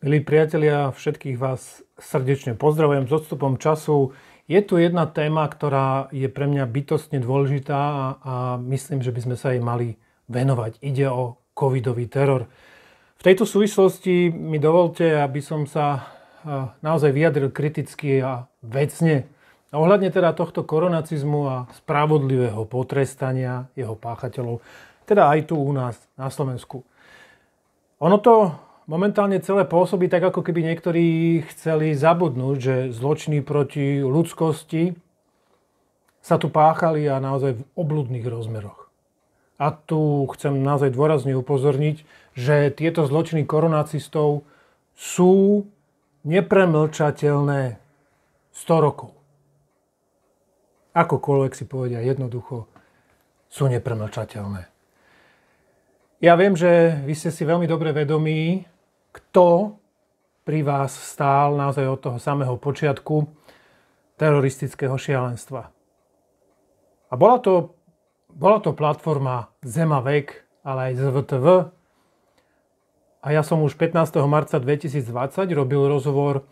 Milí priatelia, všetkých vás srdečne pozdravujem s odstupom času. Je tu jedna téma, ktorá je pre mňa bytostne dôležitá a myslím, že by sme sa jej mali venovať. Ide o covidový teror. V tejto súvislosti mi dovolte, aby som sa e, naozaj vyjadril kriticky a vecne. Ohľadne teda tohto koronacizmu a spravodlivého potrestania jeho páchateľov, teda aj tu u nás na Slovensku. Ono to momentálne celé pôsobí tak, ako keby niektorí chceli zabudnúť, že zločiny proti ľudskosti sa tu páchali a naozaj v obludných rozmeroch. A tu chcem naozaj dôrazne upozorniť, že tieto zločiny koronacistov sú nepremlčateľné 100 rokov. Akokoľvek si povedia jednoducho, sú nepremlčateľné. Ja viem, že vy ste si veľmi dobre vedomí kto pri vás stál naozaj od toho samého počiatku teroristického šialenstva. A bola to, bola to platforma Zemavek, ale aj ZVTV. A ja som už 15. marca 2020 robil rozhovor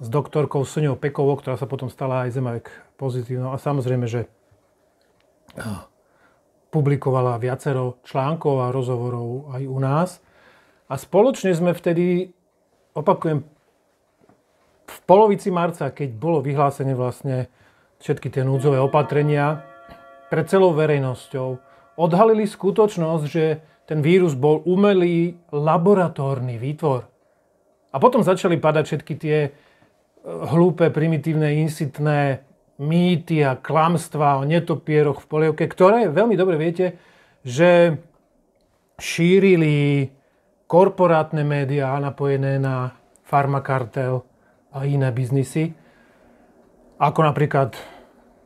s doktorkou Soňou Pekovou, ktorá sa potom stala aj Zemavek pozitívnou. A samozrejme, že eh, publikovala viacero článkov a rozhovorov aj u nás – a spoločne sme vtedy, opakujem, v polovici marca, keď bolo vyhlásené vlastne všetky tie núdzové opatrenia pre celou verejnosťou, odhalili skutočnosť, že ten vírus bol umelý laboratórny výtvor. A potom začali padať všetky tie e, hlúpe, primitívne, insitné mýty a klamstvá o netopieroch v polievke, ktoré veľmi dobre viete, že šírili korporátne médiá napojené na farmakartel a iné biznisy, ako napríklad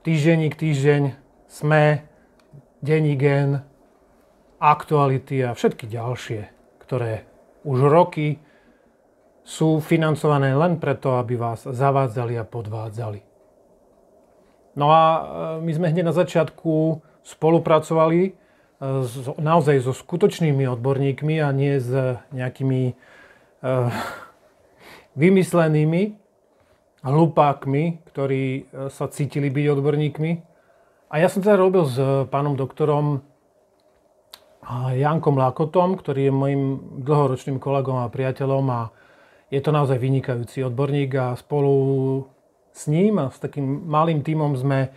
Týždenník Týždeň, SME, Denigen, Aktuality a všetky ďalšie, ktoré už roky sú financované len preto, aby vás zavádzali a podvádzali. No a e, my sme hneď na začiatku spolupracovali naozaj so skutočnými odborníkmi a nie s nejakými eh, vymyslenými hlupákmi, ktorí eh, sa cítili byť odborníkmi. A ja som teda robil s pánom doktorom eh, Jankom Lakotom, ktorý je môjim dlhoročným kolegom a priateľom a je to naozaj vynikajúci odborník a spolu s ním a s takým malým tímom sme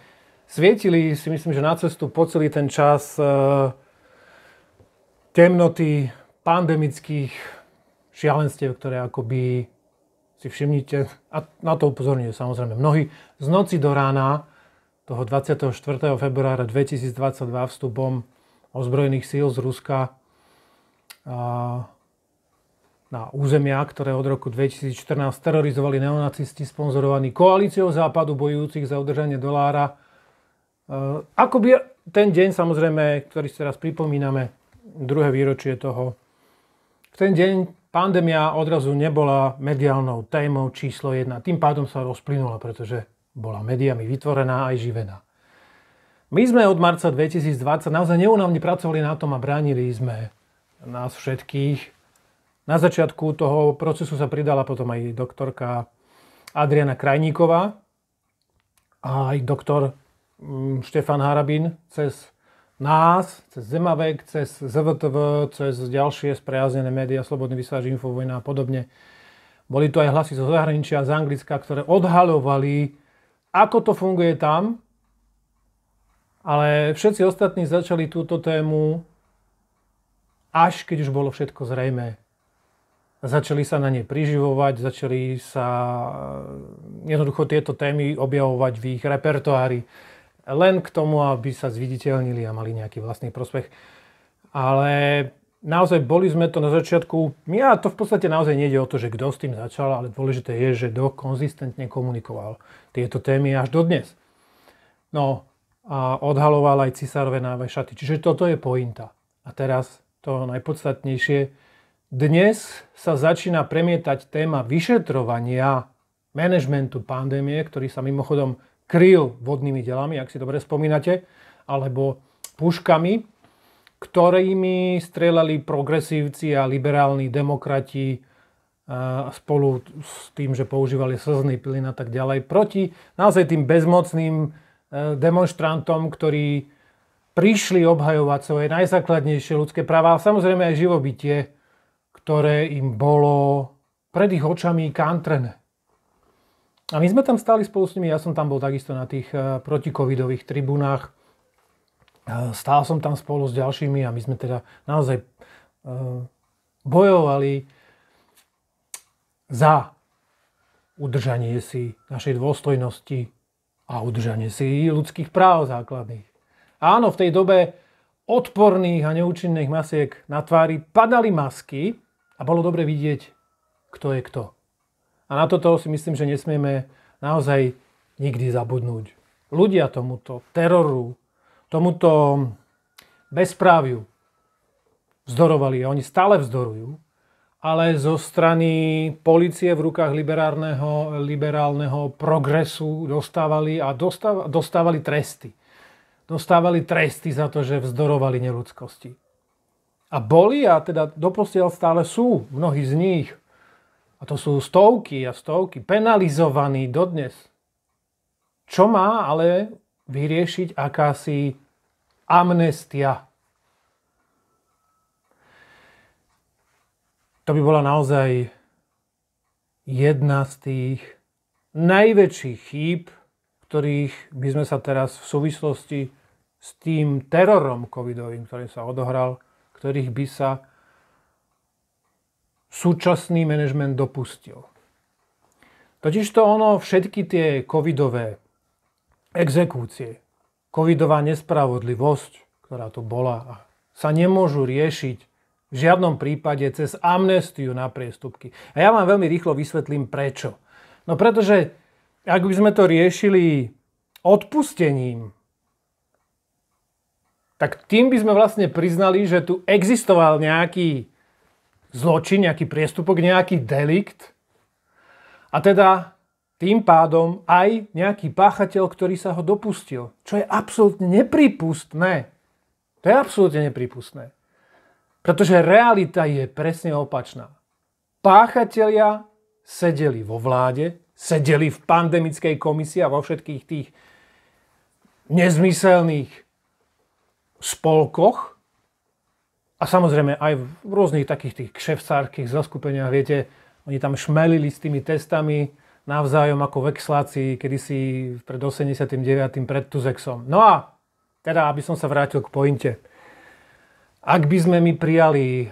svietili si myslím, že na cestu po celý ten čas eh, temnoty pandemických šialenstiev, ktoré akoby si všimnite, a na to upozorňujú samozrejme mnohí, z noci do rána toho 24. februára 2022 vstupom ozbrojených síl z Ruska eh, na územia, ktoré od roku 2014 terorizovali neonacisti sponzorovaní koalíciou západu bojujúcich za udržanie dolára Eh, ako by ten deň, samozrejme, ktorý si teraz pripomíname, druhé výročie toho, v ten deň pandémia odrazu nebola mediálnou témou číslo jedna. Tým pádom sa rozplynula, pretože bola médiami vytvorená aj živená. My sme od marca 2020 naozaj neunavne pracovali na tom a bránili sme nás všetkých. Na začiatku toho procesu sa pridala potom aj doktorka Adriana Krajníková a aj doktor Mm, Štefan Harabín cez nás, cez Zemavek, cez ZVTV, cez ďalšie sprejaznené médiá, Slobodný vysáž, Infovojna a podobne. Boli tu aj hlasy zo zahraničia, z Anglicka, ktoré odhalovali, ako to funguje tam, ale všetci ostatní začali túto tému až keď už bolo všetko zrejmé. Začali sa na ne priživovať, začali sa eh, jednoducho tieto témy objavovať v ich repertoári len k tomu, aby sa zviditeľnili a mali nejaký vlastný prospech. Ale naozaj boli sme to na začiatku, ja to v podstate naozaj nejde o to, že kto s tým začal, ale dôležité je, že kto konzistentne komunikoval tieto témy až dodnes. No a odhaloval aj cisárove náve šaty. Čiže toto je pointa. A teraz to najpodstatnejšie. Dnes sa začína premietať téma vyšetrovania manažmentu pandémie, ktorý sa mimochodom kryl vodnými delami, ak si dobre spomínate, alebo puškami, ktorými strieľali progresívci a liberálni demokrati spolu s tým, že používali slzný plyn a tak ďalej, proti naozaj tým bezmocným e, demonstrantom, ktorí prišli obhajovať svoje najzákladnejšie ľudské práva a samozrejme aj živobytie, ktoré im bolo pred ich očami kantrené. A my sme tam stáli spolu s nimi, ja som tam bol takisto na tých eh, protikovidových tribunách. Eh, stál som tam spolu s ďalšími a my sme teda naozaj eh, bojovali za udržanie si našej dôstojnosti a udržanie si ľudských práv základných. Áno, v tej dobe odporných a neúčinných masiek na tvári padali masky a bolo dobre vidieť, kto je kto. A na toto si myslím, že nesmieme naozaj nikdy zabudnúť. Ľudia tomuto teroru, tomuto bezpráviu vzdorovali a oni stále vzdorujú, ale zo strany policie v rukách liberálneho, liberálneho progresu dostávali a dostávali, dostávali tresty. Dostávali tresty za to, že vzdorovali neludskosti. A boli a teda doposiaľ stále sú mnohí z nich a to sú stovky a stovky, penalizovaní dodnes. Čo má ale vyriešiť akási amnestia? To by bola naozaj jedna z tých najväčších chýb, ktorých by sme sa teraz v súvislosti s tým terorom covidovým, ktorý sa odohral, ktorých by sa súčasný manažment dopustil. Totižto ono všetky tie covidové exekúcie, covidová nespravodlivosť, ktorá tu bola, sa nemôžu riešiť v žiadnom prípade cez amnestiu na priestupky. A ja vám veľmi rýchlo vysvetlím prečo. No pretože ak by sme to riešili odpustením, tak tým by sme vlastne priznali, že tu existoval nejaký zločin, nejaký priestupok, nejaký delikt. A teda tým pádom aj nejaký páchateľ, ktorý sa ho dopustil. Čo je absolútne nepripustné. To je absolútne nepripustné. Pretože realita je presne opačná. Páchatelia sedeli vo vláde, sedeli v pandemickej komisii a vo všetkých tých nezmyselných spolkoch, a samozrejme aj v rôznych takých tých kšefcárskych zaskupeniach, viete, oni tam šmelili s tými testami navzájom ako v kedysi pred 89. pred Tuzexom. No a teda, aby som sa vrátil k pointe. Ak by sme mi prijali,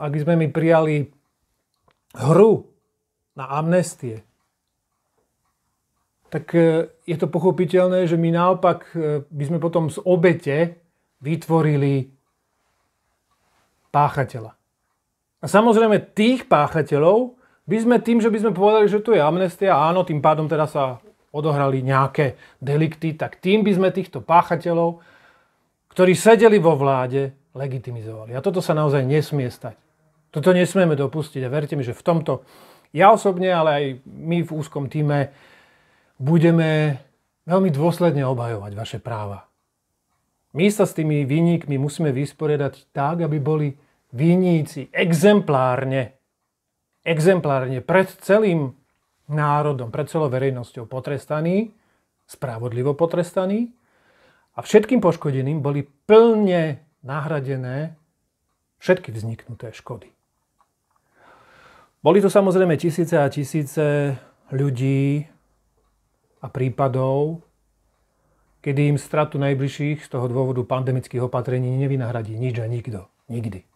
ak by sme my prijali hru na amnestie, tak e, je to pochopiteľné, že my naopak e, by sme potom z obete vytvorili páchateľa. A samozrejme tých páchateľov by sme tým, že by sme povedali, že tu je amnestia, áno, tým pádom teda sa odohrali nejaké delikty, tak tým by sme týchto páchateľov, ktorí sedeli vo vláde, legitimizovali. A toto sa naozaj nesmie stať. Toto nesmieme dopustiť a verte mi, že v tomto ja osobne, ale aj my v úzkom týme budeme veľmi dôsledne obhajovať vaše práva. My sa s tými výnikmi musíme vysporiadať tak, aby boli viníci exemplárne, exemplárne pred celým národom, pred celou verejnosťou potrestaní, spravodlivo potrestaní a všetkým poškodeným boli plne nahradené všetky vzniknuté škody. Boli to samozrejme tisíce a tisíce ľudí a prípadov, kedy im stratu najbližších z toho dôvodu pandemických opatrení nevynahradí nič a nikto. Nikdy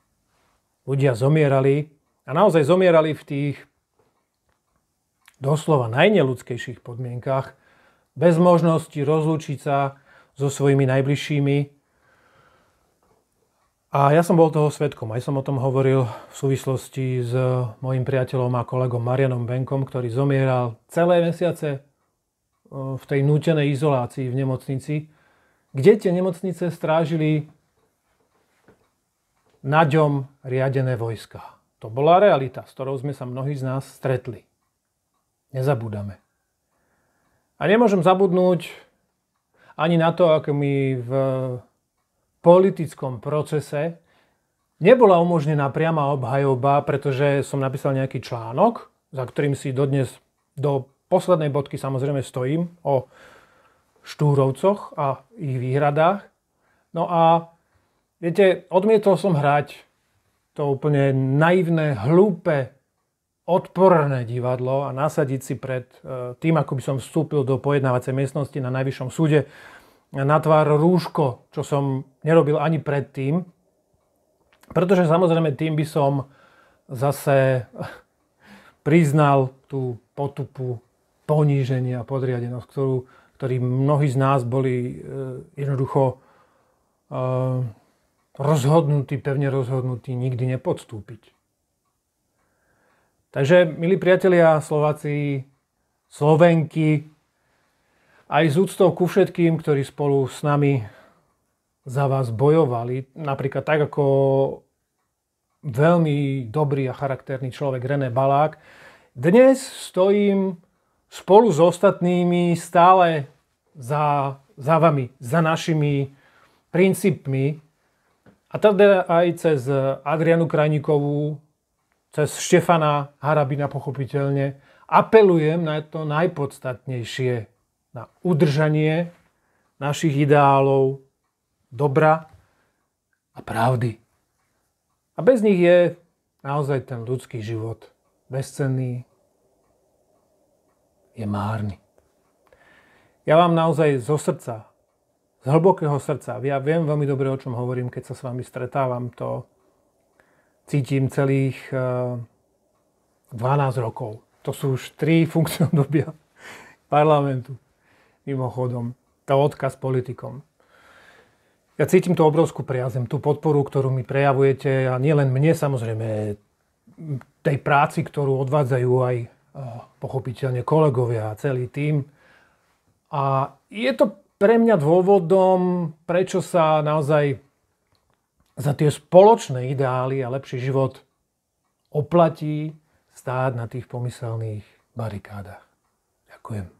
ľudia zomierali a naozaj zomierali v tých doslova najneludskejších podmienkach, bez možnosti rozlúčiť sa so svojimi najbližšími. A ja som bol toho svetkom, aj som o tom hovoril v súvislosti s mojim priateľom a kolegom Marianom Benkom, ktorý zomieral celé mesiace e, v tej nútenej izolácii v nemocnici, kde tie nemocnice strážili na ňom riadené vojska. To bola realita, s ktorou sme sa mnohí z nás stretli. Nezabúdame. A nemôžem zabudnúť ani na to, ako mi v politickom procese nebola umožnená priama obhajoba, pretože som napísal nejaký článok, za ktorým si dodnes do poslednej bodky samozrejme stojím, o Štúrovcoch a ich výhradách. No a Viete, odmietol som hrať to úplne naivné, hlúpe, odporné divadlo a nasadiť si pred e, tým, ako by som vstúpil do pojednávacej miestnosti na najvyššom súde, na tvár rúško, čo som nerobil ani predtým. Pretože samozrejme tým by som zase priznal tú potupu poníženia a podriadenosť, ktorú, ktorý mnohí z nás boli e, jednoducho e, rozhodnutý, pevne rozhodnutý nikdy nepodstúpiť. Takže, milí priatelia Slováci, Slovenky, aj z úctou ku všetkým, ktorí spolu s nami za vás bojovali, napríklad tak ako veľmi dobrý a charakterný človek René Balák, dnes stojím spolu s ostatnými stále za, za vami, za našimi princípmi, a teda aj cez Adrianu Krajníkovú, cez Štefana Harabina pochopiteľne, apelujem na to najpodstatnejšie, na udržanie našich ideálov, dobra a pravdy. A bez nich je naozaj ten ľudský život bezcenný, je márny. Ja vám naozaj zo srdca z hlbokého srdca. Ja viem veľmi dobre, o čom hovorím, keď sa s vami stretávam. To cítim celých 12 eh, rokov. To sú už tri funkcie obdobia parlamentu. Mimochodom, to odkaz politikom. Ja cítim tú obrovskú priazem, tú podporu, ktorú mi prejavujete a nielen mne samozrejme, tej práci, ktorú odvádzajú aj eh, pochopiteľne kolegovia a celý tým. A je to pre mňa dôvodom, prečo sa naozaj za tie spoločné ideály a lepší život oplatí stáť na tých pomyselných barikádach. Ďakujem.